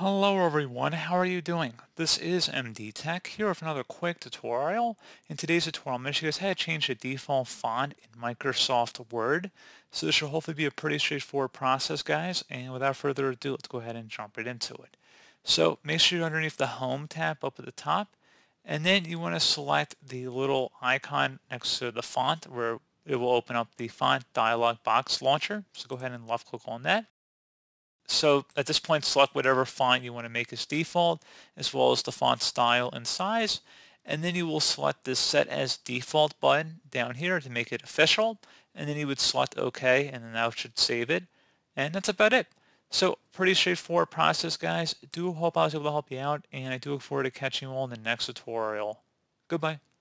Hello everyone, how are you doing? This is MD Tech here with another quick tutorial. In today's tutorial, I'm going to show you guys how to change the default font in Microsoft Word. So this should hopefully be a pretty straightforward process, guys. And without further ado, let's go ahead and jump right into it. So make sure you're underneath the Home tab up at the top, and then you want to select the little icon next to the font where it will open up the font dialog box launcher. So go ahead and left click on that. So at this point, select whatever font you want to make as default, as well as the font style and size. And then you will select this Set as Default button down here to make it official. And then you would select OK, and then that should save it. And that's about it. So pretty straightforward process, guys. Do hope I was able to help you out, and I do look forward to catching you all in the next tutorial. Goodbye.